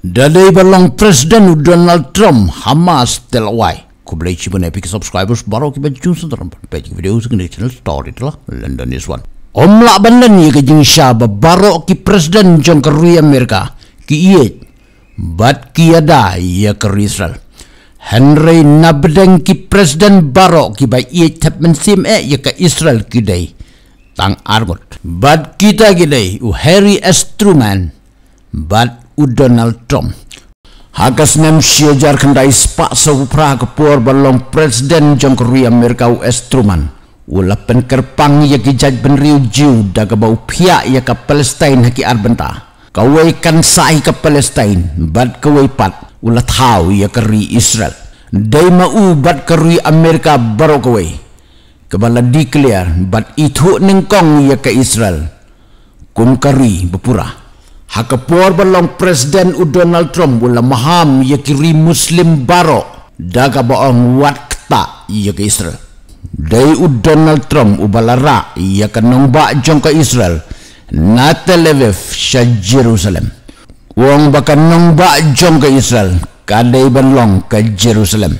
Dari balong Presiden Donald Trump Hamas telawai Kubilai cipun epic subscribers baru kita jumpa sentuh Pagi video di channel story telah London News One Om lak bandan ya ke jeng syaba baru ki Presiden John Kerry Amerika Ki iya Bat ki ada ya ke Israel Henry Nabdeng ki Presiden baru ki bai iya Chapman eh ya ke Israel ki day Tang argot Bat kita ki day Harry S. Truman Bat u Donald Trump. Hakas nem sio jar kendai spak sewupra kepuar balong presiden jongkrui Amerika US Truman. Ula penkerpang ya kijaj benriu jiu daga bau pihak ya ke Palestine haki arbenta. Kawai kan sahi ke Palestine, bat kawai pat ula tau ya keri Israel. Daima u bat keri Amerika baru kawai. Kebala declare bat itu nengkong ya ke Israel. Kum keri berpura. berpura. Hakapuar balong Presiden U Donald Trump bula maham yakiri Muslim baro daga baong wakta yak Israel. Dari U Donald Trump u balara yakanong ba jong ke Israel na Tel Aviv sa Jerusalem. Uang bakanong ba jong ke Israel kadai balong ke Jerusalem.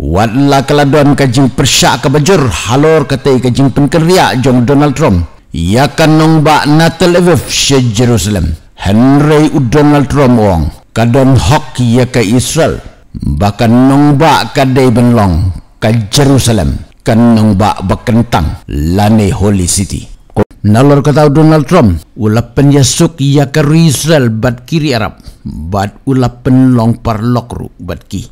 Wat la kaladon ka jing persya ka bajur halor katai ka jing penkerya jong Donald Trump. Yakanong ba na Tel Aviv Jerusalem. Henry u Donald Trump wong kadon hok ya ke Israel bahkan nong ba ka benlong ke Jerusalem kan nong ba bekentang lani holy city Nalor kata Donald Trump, ulap penyesuk ia ke Israel bat kiri Arab, bat ulap penlong lokru bat ki.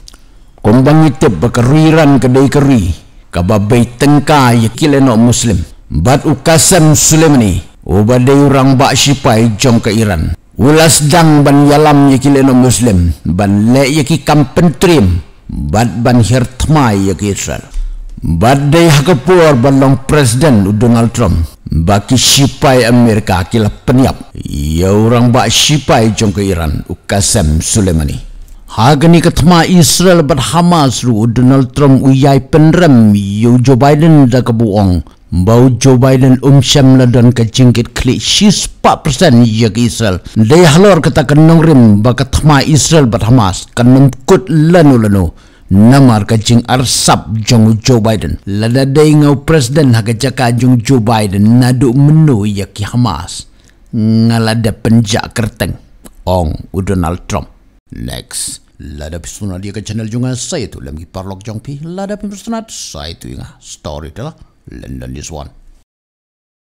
Kumbang itu bekeriran kedai keri, kababai tengka ia kileno Muslim, bat ukasan Sulemani, ubadai orang bak sipai jom ke Iran. Ulas dang ban yalam yaki leno muslim ban le yaki kampen bad ban hirtmai yaki israel bad day hakapuar ban long president Donald Trump baki sipai Amerika kila penyap ya orang bak sipai jong ke Iran ukasem Sulemani Hagani ketma Israel bad Hamas ru Donald Trump uyai penrem yo Joe Biden da kebuong bau Joe Biden umsyam ladan ke jingkit klik shis 4% ya ke Israel. Dia halor kata ke nongrim baka tema Israel bat Hamas kanum kut lano. lanu Namar ke jing arsap jong Joe Biden. Lada day ngau presiden haka jaka jong Joe Biden nadu menu ya ke Hamas. Ngalada penjak kerteng. Ong u Donald Trump. Next. Lada pisunat dia ke channel jungan saya tu. Lemgi parlok jong pi. Lada pisunat saya tu inga. Story telah. London is one.